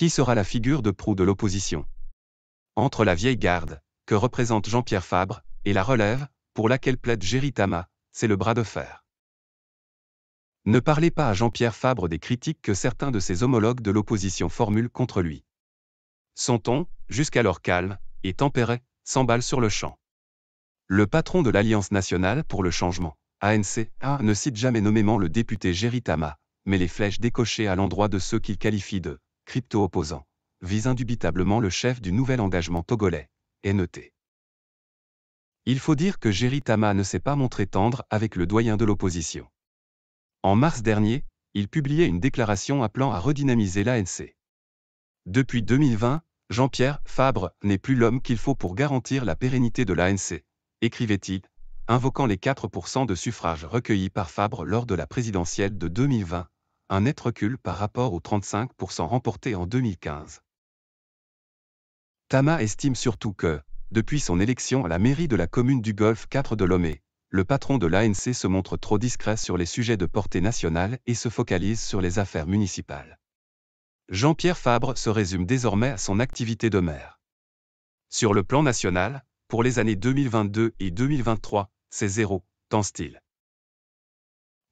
Qui sera la figure de proue de l'opposition Entre la vieille garde, que représente Jean-Pierre Fabre, et la relève, pour laquelle plaide Géry Tama, c'est le bras de fer. Ne parlez pas à Jean-Pierre Fabre des critiques que certains de ses homologues de l'opposition formulent contre lui. Son ton, jusqu'alors calme et tempéré, s'emballe sur le champ. Le patron de l'Alliance nationale pour le changement, ANC, ne cite jamais nommément le député Géry Tama, mais les flèches décochées à l'endroit de ceux qu'il qualifie de crypto-opposant, vise indubitablement le chef du nouvel engagement togolais, noté. E il faut dire que Jerry Tama ne s'est pas montré tendre avec le doyen de l'opposition. En mars dernier, il publiait une déclaration appelant à redynamiser l'ANC. Depuis 2020, Jean-Pierre Fabre n'est plus l'homme qu'il faut pour garantir la pérennité de l'ANC, écrivait-il, invoquant les 4% de suffrages recueillis par Fabre lors de la présidentielle de 2020, un net recul par rapport aux 35% remportés en 2015. Tama estime surtout que, depuis son élection à la mairie de la commune du Golfe 4 de Lomé, le patron de l'ANC se montre trop discret sur les sujets de portée nationale et se focalise sur les affaires municipales. Jean-Pierre Fabre se résume désormais à son activité de maire. Sur le plan national, pour les années 2022 et 2023, c'est zéro, pense-t-il.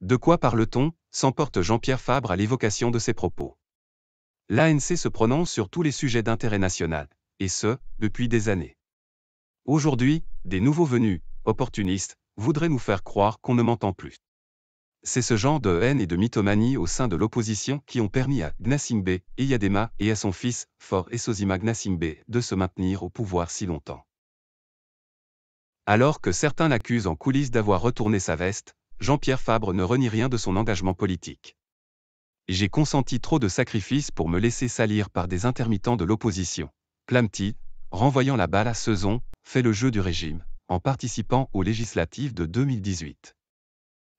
De quoi parle-t-on s'emporte Jean-Pierre Fabre à l'évocation de ses propos. L'ANC se prononce sur tous les sujets d'intérêt national, et ce, depuis des années. Aujourd'hui, des nouveaux venus, opportunistes, voudraient nous faire croire qu'on ne m'entend plus. C'est ce genre de haine et de mythomanie au sein de l'opposition qui ont permis à Gnasimbe, Yadema et à son fils, Fort et Sosima Gnasimbe, de se maintenir au pouvoir si longtemps. Alors que certains l'accusent en coulisses d'avoir retourné sa veste, Jean-Pierre Fabre ne renie rien de son engagement politique. J'ai consenti trop de sacrifices pour me laisser salir par des intermittents de l'opposition. Clamty, renvoyant la balle à Sezon, fait le jeu du régime, en participant aux législatives de 2018.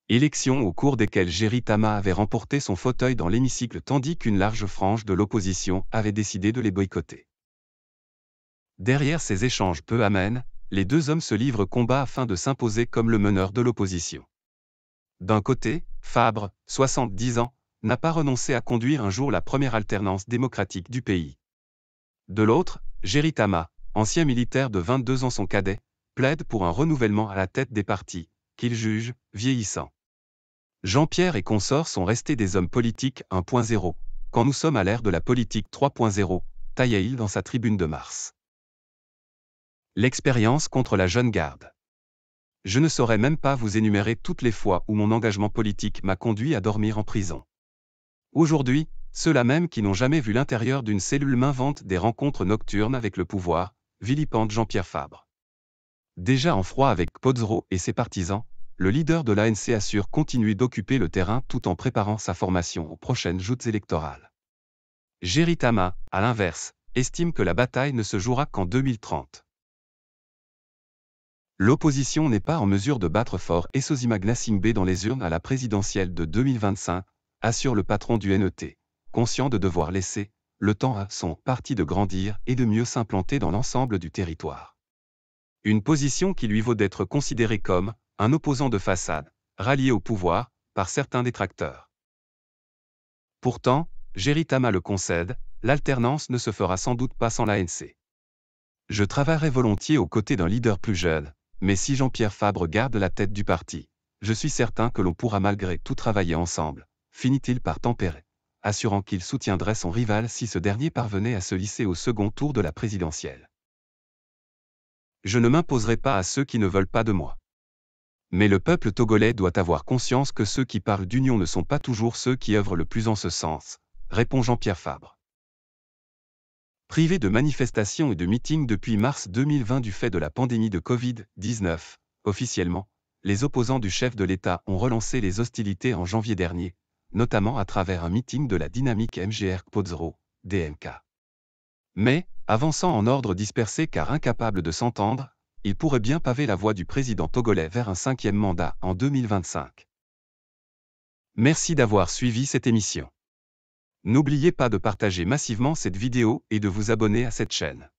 Élections au cours desquelles Géry Tama avait remporté son fauteuil dans l'hémicycle tandis qu'une large frange de l'opposition avait décidé de les boycotter. Derrière ces échanges peu amènes, les deux hommes se livrent combat afin de s'imposer comme le meneur de l'opposition. D'un côté, Fabre, 70 ans, n'a pas renoncé à conduire un jour la première alternance démocratique du pays. De l'autre, Géry Tama, ancien militaire de 22 ans son cadet, plaide pour un renouvellement à la tête des partis, qu'il juge vieillissant. Jean-Pierre et consorts sont restés des hommes politiques 1.0, quand nous sommes à l'ère de la politique 3.0, taillait-il dans sa tribune de mars. L'expérience contre la jeune garde je ne saurais même pas vous énumérer toutes les fois où mon engagement politique m'a conduit à dormir en prison. Aujourd'hui, ceux-là même qui n'ont jamais vu l'intérieur d'une cellule m'inventent des rencontres nocturnes avec le pouvoir, vilipendent Jean-Pierre Fabre. Déjà en froid avec Pozzero et ses partisans, le leader de l'ANC assure continuer d'occuper le terrain tout en préparant sa formation aux prochaines joutes électorales. Jerry Tama, à l'inverse, estime que la bataille ne se jouera qu'en 2030. L'opposition n'est pas en mesure de battre fort et Sosima Gnassingbé dans les urnes à la présidentielle de 2025, assure le patron du NET, conscient de devoir laisser le temps à son parti de grandir et de mieux s'implanter dans l'ensemble du territoire. Une position qui lui vaut d'être considéré comme un opposant de façade, rallié au pouvoir par certains détracteurs. Pourtant, Geritama le concède, l'alternance ne se fera sans doute pas sans l'ANC. Je travaillerai volontiers aux côtés d'un leader plus jeune, mais si Jean-Pierre Fabre garde la tête du parti, je suis certain que l'on pourra malgré tout travailler ensemble, finit-il par tempérer, assurant qu'il soutiendrait son rival si ce dernier parvenait à se lisser au second tour de la présidentielle. Je ne m'imposerai pas à ceux qui ne veulent pas de moi. Mais le peuple togolais doit avoir conscience que ceux qui parlent d'union ne sont pas toujours ceux qui œuvrent le plus en ce sens, répond Jean-Pierre Fabre. Privé de manifestations et de meetings depuis mars 2020 du fait de la pandémie de Covid-19, officiellement, les opposants du chef de l'État ont relancé les hostilités en janvier dernier, notamment à travers un meeting de la dynamique MGR Kpodzro, DMK. Mais, avançant en ordre dispersé car incapable de s'entendre, il pourrait bien paver la voie du président togolais vers un cinquième mandat en 2025. Merci d'avoir suivi cette émission. N'oubliez pas de partager massivement cette vidéo et de vous abonner à cette chaîne.